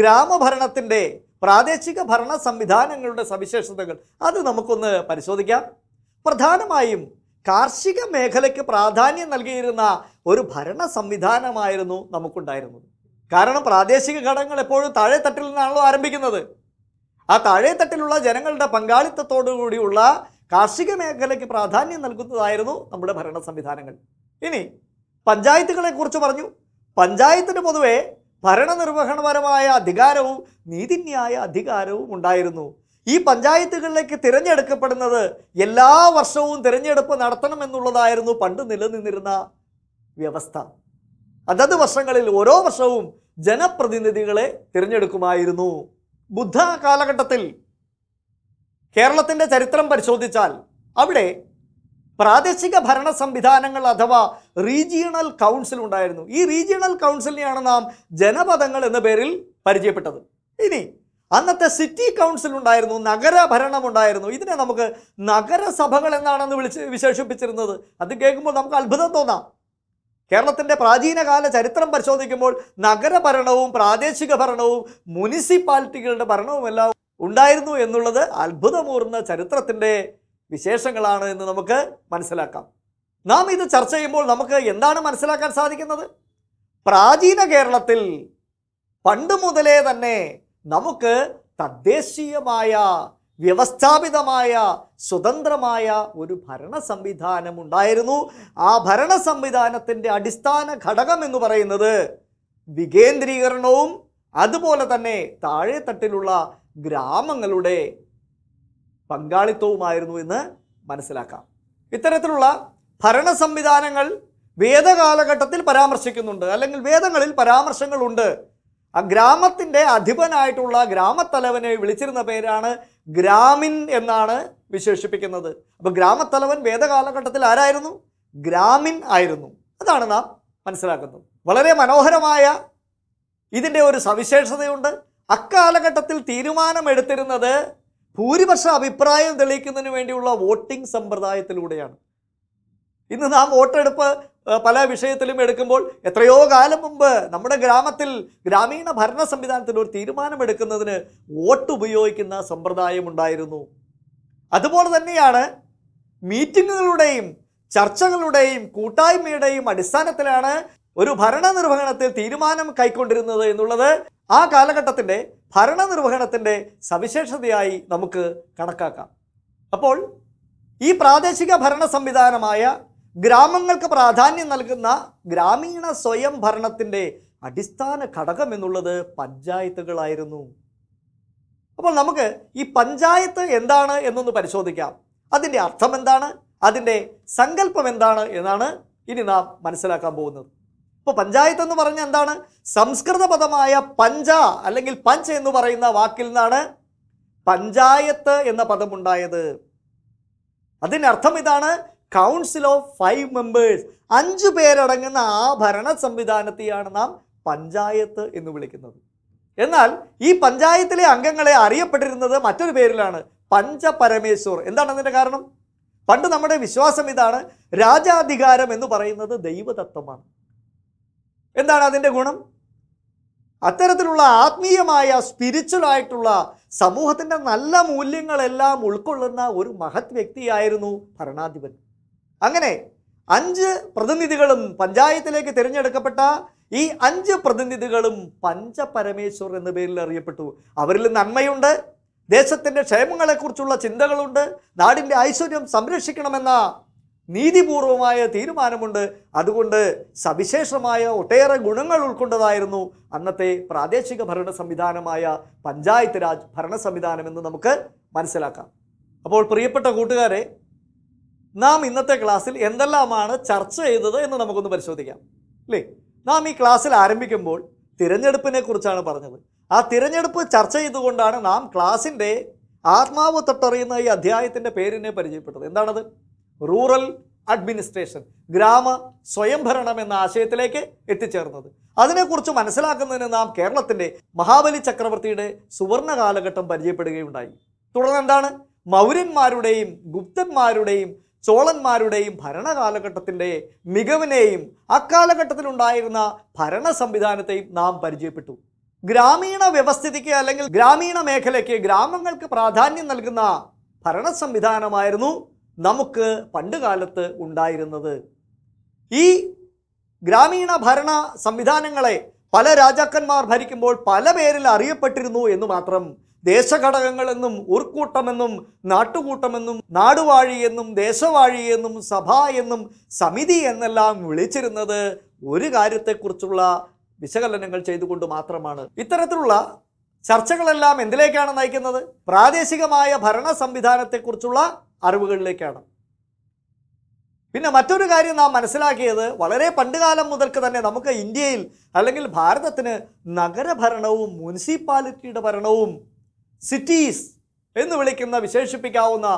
ഗ്രാമഭരണത്തിൻ്റെ പ്രാദേശിക ഭരണ സംവിധാനങ്ങളുടെ സവിശേഷതകൾ അത് നമുക്കൊന്ന് പരിശോധിക്കാം പ്രധാനമായും കാർഷിക മേഖലയ്ക്ക് പ്രാധാന്യം നൽകിയിരുന്ന ഒരു ഭരണ സംവിധാനമായിരുന്നു നമുക്കുണ്ടായിരുന്നത് കാരണം പ്രാദേശിക ഘടകങ്ങൾ എപ്പോഴും താഴെത്തട്ടിൽ നിന്നാണല്ലോ ആരംഭിക്കുന്നത് ആ താഴെത്തട്ടിലുള്ള ജനങ്ങളുടെ പങ്കാളിത്തത്തോടുകൂടിയുള്ള കാർഷിക മേഖലയ്ക്ക് പ്രാധാന്യം നൽകുന്നതായിരുന്നു നമ്മുടെ ഭരണ സംവിധാനങ്ങൾ ഇനി പഞ്ചായത്തുകളെക്കുറിച്ച് പറഞ്ഞു പഞ്ചായത്തിന് പൊതുവേ ഭരണനിർവഹണപരമായ അധികാരവും നീതിന്യായ അധികാരവും ഉണ്ടായിരുന്നു ഈ പഞ്ചായത്തുകളിലേക്ക് തിരഞ്ഞെടുക്കപ്പെടുന്നത് എല്ലാ വർഷവും തിരഞ്ഞെടുപ്പ് നടത്തണമെന്നുള്ളതായിരുന്നു പണ്ട് നിലനിന്നിരുന്ന വ്യവസ്ഥ അതത് വർഷങ്ങളിൽ ഓരോ വർഷവും ജനപ്രതിനിധികളെ തിരഞ്ഞെടുക്കുമായിരുന്നു ബുദ്ധ കാലഘട്ടത്തിൽ കേരളത്തിൻ്റെ ചരിത്രം പരിശോധിച്ചാൽ അവിടെ പ്രാദേശിക ഭരണ സംവിധാനങ്ങൾ അഥവാ റീജിയണൽ കൗൺസിൽ ഉണ്ടായിരുന്നു ഈ റീജിയണൽ കൗൺസിലിനെയാണ് നാം ജനപദങ്ങൾ എന്ന പേരിൽ പരിചയപ്പെട്ടത് ഇനി അന്നത്തെ സിറ്റി കൗൺസിൽ ഉണ്ടായിരുന്നു നഗര ഭരണം ഉണ്ടായിരുന്നു ഇതിനെ നമുക്ക് നഗരസഭകൾ എന്നാണെന്ന് വിളിച്ച് വിശേഷിപ്പിച്ചിരുന്നത് അത് കേൾക്കുമ്പോൾ നമുക്ക് അത്ഭുതം തോന്നാം കേരളത്തിൻ്റെ പ്രാചീനകാല ചരിത്രം പരിശോധിക്കുമ്പോൾ നഗരഭരണവും പ്രാദേശിക ഭരണവും മുനിസിപ്പാലിറ്റികളുടെ ഭരണവും എല്ലാം ഉണ്ടായിരുന്നു എന്നുള്ളത് അത്ഭുതമൂർന്ന ചരിത്രത്തിൻ്റെ വിശേഷങ്ങളാണ് എന്ന് നമുക്ക് മനസ്സിലാക്കാം നാം ഇത് ചർച്ച ചെയ്യുമ്പോൾ നമുക്ക് എന്താണ് മനസ്സിലാക്കാൻ സാധിക്കുന്നത് പ്രാചീന കേരളത്തിൽ പണ്ട് മുതലേ തന്നെ നമുക്ക് തദ്ദേശീയമായ വ്യവസ്ഥാപിതമായ സ്വതന്ത്രമായ ഒരു ഭരണ സംവിധാനം ഉണ്ടായിരുന്നു ആ ഭരണ സംവിധാനത്തിൻ്റെ അടിസ്ഥാന ഘടകം എന്ന് പറയുന്നത് വികേന്ദ്രീകരണവും അതുപോലെ തന്നെ താഴെത്തട്ടിലുള്ള ഗ്രാമങ്ങളുടെ പങ്കാളിത്തവുമായിരുന്നു എന്ന് മനസ്സിലാക്കാം ഇത്തരത്തിലുള്ള ഭരണ സംവിധാനങ്ങൾ വേദകാലഘട്ടത്തിൽ പരാമർശിക്കുന്നുണ്ട് അല്ലെങ്കിൽ വേദങ്ങളിൽ പരാമർശങ്ങളുണ്ട് ആ ഗ്രാമത്തിൻ്റെ അധിപനായിട്ടുള്ള ഗ്രാമത്തലവനെ വിളിച്ചിരുന്ന പേരാണ് ഗ്രാമിൻ എന്നാണ് വിശേഷിപ്പിക്കുന്നത് അപ്പോൾ ഗ്രാമത്തലവൻ വേദകാലഘട്ടത്തിൽ ആരായിരുന്നു ഗ്രാമിൻ ആയിരുന്നു അതാണ് നാം മനസ്സിലാക്കുന്നത് വളരെ മനോഹരമായ ഇതിൻ്റെ ഒരു സവിശേഷതയുണ്ട് അക്കാലഘട്ടത്തിൽ തീരുമാനമെടുത്തിരുന്നത് ഭൂരിപക്ഷ അഭിപ്രായം തെളിയിക്കുന്നതിന് വേണ്ടിയുള്ള വോട്ടിംഗ് സമ്പ്രദായത്തിലൂടെയാണ് ഇന്ന് നാം വോട്ടെടുപ്പ് പല വിഷയത്തിലും എടുക്കുമ്പോൾ എത്രയോ കാലം മുമ്പ് നമ്മുടെ ഗ്രാമത്തിൽ ഗ്രാമീണ ഭരണ സംവിധാനത്തിൽ ഒരു തീരുമാനമെടുക്കുന്നതിന് വോട്ട് ഉപയോഗിക്കുന്ന സമ്പ്രദായം ഉണ്ടായിരുന്നു അതുപോലെ തന്നെയാണ് മീറ്റിങ്ങുകളുടെയും ചർച്ചകളുടെയും കൂട്ടായ്മയുടെയും അടിസ്ഥാനത്തിലാണ് ഒരു ഭരണനിർവഹണത്തിൽ തീരുമാനം കൈക്കൊണ്ടിരുന്നത് എന്നുള്ളത് ആ കാലഘട്ടത്തിൻ്റെ ഭരണനിർവഹണത്തിൻ്റെ സവിശേഷതയായി നമുക്ക് കണക്കാക്കാം അപ്പോൾ ഈ പ്രാദേശിക ഭരണ സംവിധാനമായ ഗ്രാമങ്ങൾക്ക് പ്രാധാന്യം നൽകുന്ന ഗ്രാമീണ സ്വയം ഭരണത്തിൻ്റെ അടിസ്ഥാന ഘടകം എന്നുള്ളത് പഞ്ചായത്തുകളായിരുന്നു അപ്പോൾ നമുക്ക് ഈ പഞ്ചായത്ത് എന്താണ് എന്നൊന്ന് പരിശോധിക്കാം അതിൻ്റെ അർത്ഥം എന്താണ് അതിൻ്റെ സങ്കല്പം എന്താണ് എന്നാണ് ഇനി നാം മനസ്സിലാക്കാൻ പോകുന്നത് ഇപ്പോൾ പഞ്ചായത്ത് എന്ന് പറഞ്ഞ എന്താണ് സംസ്കൃത പദമായ പഞ്ച അല്ലെങ്കിൽ പഞ്ച് എന്ന് പറയുന്ന വാക്കിൽ നിന്നാണ് പഞ്ചായത്ത് എന്ന പദമുണ്ടായത് അതിനർത്ഥം ഇതാണ് കൗൺസിൽ ഓഫ് ഫൈവ് മെമ്പേഴ്സ് അഞ്ചു പേരടങ്ങുന്ന ആ ഭരണ സംവിധാനത്തെയാണ് നാം പഞ്ചായത്ത് എന്ന് വിളിക്കുന്നത് എന്നാൽ ഈ പഞ്ചായത്തിലെ അംഗങ്ങളെ അറിയപ്പെട്ടിരുന്നത് മറ്റൊരു പേരിലാണ് പഞ്ചപരമേശ്വർ എന്താണ് അതിൻ്റെ കാരണം പണ്ട് നമ്മുടെ വിശ്വാസം ഇതാണ് രാജാധികാരം എന്ന് പറയുന്നത് ദൈവതത്വമാണ് എന്താണ് അതിൻ്റെ ഗുണം അത്തരത്തിലുള്ള ആത്മീയമായ സ്പിരിച്വലായിട്ടുള്ള സമൂഹത്തിൻ്റെ നല്ല മൂല്യങ്ങളെല്ലാം ഉൾക്കൊള്ളുന്ന ഒരു മഹത് വ്യക്തിയായിരുന്നു ഭരണാധിപൻ അങ്ങനെ അഞ്ച് പ്രതിനിധികളും പഞ്ചായത്തിലേക്ക് തിരഞ്ഞെടുക്കപ്പെട്ട ഈ അഞ്ച് പ്രതിനിധികളും പഞ്ചപരമേശ്വർ എന്ന പേരിൽ അറിയപ്പെട്ടു അവരിൽ നന്മയുണ്ട് ദേശത്തിൻ്റെ ക്ഷേമങ്ങളെക്കുറിച്ചുള്ള ചിന്തകളുണ്ട് നാടിൻ്റെ ഐശ്വര്യം സംരക്ഷിക്കണമെന്ന നീതിപൂർവമായ തീരുമാനമുണ്ട് അതുകൊണ്ട് സവിശേഷമായ ഒട്ടേറെ ഗുണങ്ങൾ ഉൾക്കൊണ്ടതായിരുന്നു അന്നത്തെ പ്രാദേശിക ഭരണ സംവിധാനമായ പഞ്ചായത്ത് രാജ് ഭരണ സംവിധാനം എന്ന് നമുക്ക് മനസ്സിലാക്കാം അപ്പോൾ പ്രിയപ്പെട്ട കൂട്ടുകാരെ നാം ഇന്നത്തെ ക്ലാസ്സിൽ എന്തെല്ലാമാണ് ചർച്ച ചെയ്തത് എന്ന് നമുക്കൊന്ന് പരിശോധിക്കാം അല്ലേ നാം ഈ ക്ലാസ്സിൽ ആരംഭിക്കുമ്പോൾ തിരഞ്ഞെടുപ്പിനെ കുറിച്ചാണ് പറഞ്ഞത് ആ തിരഞ്ഞെടുപ്പ് ചർച്ച ചെയ്തുകൊണ്ടാണ് നാം ക്ലാസിൻ്റെ ആത്മാവ് തൊട്ടറിയുന്ന ഈ അധ്യായത്തിൻ്റെ പേരിനെ പരിചയപ്പെട്ടത് എന്താണത് റൂറൽ അഡ്മിനിസ്ട്രേഷൻ ഗ്രാമ സ്വയംഭരണം എന്ന ആശയത്തിലേക്ക് എത്തിച്ചേർന്നത് അതിനെക്കുറിച്ച് മനസ്സിലാക്കുന്നതിന് നാം കേരളത്തിൻ്റെ മഹാബലി ചക്രവർത്തിയുടെ സുവർണ കാലഘട്ടം പരിചയപ്പെടുകയുണ്ടായി തുടർന്ന് എന്താണ് മൗര്യന്മാരുടെയും ഗുപ്തന്മാരുടെയും ചോളന്മാരുടെയും ഭരണകാലഘട്ടത്തിൻ്റെ മികവിനെയും അക്കാലഘട്ടത്തിലുണ്ടായിരുന്ന ഭരണ സംവിധാനത്തെയും നാം പരിചയപ്പെട്ടു ഗ്രാമീണ വ്യവസ്ഥിതിക്ക് അല്ലെങ്കിൽ ഗ്രാമീണ മേഖലയ്ക്ക് ഗ്രാമങ്ങൾക്ക് പ്രാധാന്യം നൽകുന്ന ഭരണ സംവിധാനമായിരുന്നു നമുക്ക് പണ്ട് കാലത്ത് ഉണ്ടായിരുന്നത് ഈ ഗ്രാമീണ ഭരണ സംവിധാനങ്ങളെ പല രാജാക്കന്മാർ ഭരിക്കുമ്പോൾ പല പേരിൽ അറിയപ്പെട്ടിരുന്നു എന്ന് മാത്രം ദേശഘടകങ്ങളെന്നും ഉർക്കൂട്ടമെന്നും നാട്ടുകൂട്ടമെന്നും നാടുവാഴി എന്നും ദേശവാഴി എന്നും സഭ എന്നും സമിതി എന്നെല്ലാം വിളിച്ചിരുന്നത് ഒരു കാര്യത്തെക്കുറിച്ചുള്ള വിശകലനങ്ങൾ ചെയ്തുകൊണ്ട് മാത്രമാണ് ഇത്തരത്തിലുള്ള ചർച്ചകളെല്ലാം എന്തിലേക്കാണ് നയിക്കുന്നത് പ്രാദേശികമായ ഭരണ സംവിധാനത്തെക്കുറിച്ചുള്ള അറിവുകളിലേക്കാണ് പിന്നെ മറ്റൊരു കാര്യം നാം മനസ്സിലാക്കിയത് വളരെ പണ്ടുകാലം മുതൽക്ക് തന്നെ നമുക്ക് ഇന്ത്യയിൽ അല്ലെങ്കിൽ ഭാരതത്തിന് നഗരഭരണവും മുനിസിപ്പാലിറ്റിയുടെ ഭരണവും സിറ്റീസ് എന്ന് വിളിക്കുന്ന വിശേഷിപ്പിക്കാവുന്ന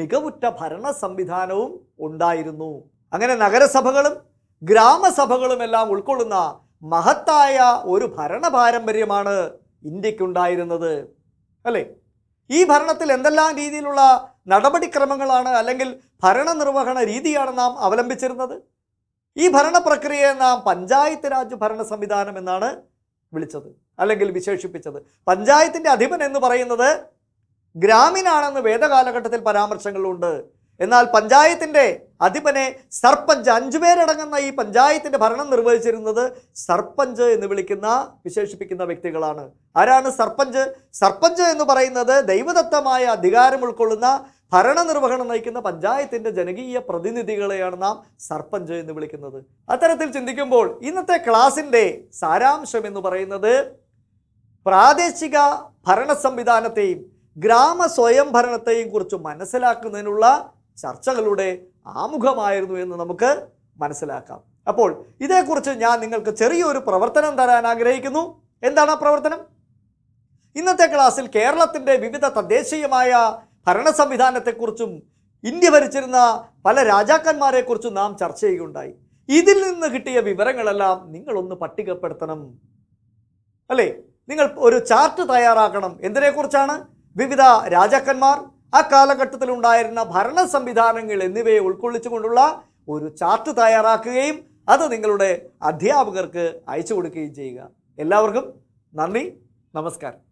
മികവുറ്റ ഭരണ സംവിധാനവും ഉണ്ടായിരുന്നു അങ്ങനെ നഗരസഭകളും ഗ്രാമസഭകളും എല്ലാം ഉൾക്കൊള്ളുന്ന മഹത്തായ ഒരു ഭരണ പാരമ്പര്യമാണ് ഇന്ത്യക്കുണ്ടായിരുന്നത് അല്ലേ ഈ ഭരണത്തിൽ എന്തെല്ലാം രീതിയിലുള്ള നടപടിക്രമങ്ങളാണ് അല്ലെങ്കിൽ ഭരണനിർവഹണ രീതിയാണ് നാം അവലംബിച്ചിരുന്നത് ഈ ഭരണ പ്രക്രിയയെ നാം പഞ്ചായത്ത് രാജ് ഭരണ സംവിധാനം എന്നാണ് വിളിച്ചത് അല്ലെങ്കിൽ വിശേഷിപ്പിച്ചത് പഞ്ചായത്തിൻ്റെ അധിപൻ എന്ന് പറയുന്നത് ഗ്രാമീണാണെന്ന് വേദകാലഘട്ടത്തിൽ പരാമർശങ്ങളുണ്ട് എന്നാൽ പഞ്ചായത്തിൻ്റെ അതിപ്പനെ സർപ്പഞ്ച് അഞ്ചുപേരടങ്ങുന്ന ഈ പഞ്ചായത്തിൻ്റെ ഭരണം നിർവഹിച്ചിരുന്നത് സർപ്പഞ്ച് എന്ന് വിളിക്കുന്ന വിശേഷിപ്പിക്കുന്ന വ്യക്തികളാണ് ആരാണ് സർപ്പഞ്ച് സർപ്പഞ്ച് എന്ന് പറയുന്നത് ദൈവദത്തമായ അധികാരം ഉൾക്കൊള്ളുന്ന ഭരണനിർവഹണം നയിക്കുന്ന പഞ്ചായത്തിൻ്റെ ജനകീയ പ്രതിനിധികളെയാണ് നാം സർപ്പഞ്ച് എന്ന് വിളിക്കുന്നത് അത്തരത്തിൽ ചിന്തിക്കുമ്പോൾ ഇന്നത്തെ ക്ലാസിൻ്റെ സാരാംശം എന്ന് പറയുന്നത് പ്രാദേശിക ഭരണ സംവിധാനത്തെയും ഗ്രാമ സ്വയംഭരണത്തെയും കുറിച്ച് മനസ്സിലാക്കുന്നതിനുള്ള ചർച്ചകളുടെ ആമുഖമായിരുന്നു എന്ന് നമുക്ക് മനസ്സിലാക്കാം അപ്പോൾ ഇതേക്കുറിച്ച് ഞാൻ നിങ്ങൾക്ക് ചെറിയൊരു പ്രവർത്തനം തരാൻ ആഗ്രഹിക്കുന്നു എന്താണ് ആ പ്രവർത്തനം ഇന്നത്തെ ക്ലാസ്സിൽ കേരളത്തിൻ്റെ വിവിധ തദ്ദേശീയമായ ഭരണ സംവിധാനത്തെക്കുറിച്ചും ഇന്ത്യ ഭരിച്ചിരുന്ന പല രാജാക്കന്മാരെക്കുറിച്ചും നാം ചർച്ച ചെയ്യുകയുണ്ടായി ഇതിൽ നിന്ന് കിട്ടിയ വിവരങ്ങളെല്ലാം നിങ്ങളൊന്ന് പട്ടികപ്പെടുത്തണം അല്ലേ നിങ്ങൾ ഒരു ചാർട്ട് തയ്യാറാക്കണം എന്തിനെക്കുറിച്ചാണ് വിവിധ രാജാക്കന്മാർ ആ കാലഘട്ടത്തിൽ ഉണ്ടായിരുന്ന ഭരണ സംവിധാനങ്ങൾ എന്നിവയെ ഉൾക്കൊള്ളിച്ചുകൊണ്ടുള്ള ഒരു ചാർട്ട് തയ്യാറാക്കുകയും അത് നിങ്ങളുടെ അധ്യാപകർക്ക് അയച്ചു കൊടുക്കുകയും ചെയ്യുക എല്ലാവർക്കും നന്ദി നമസ്കാരം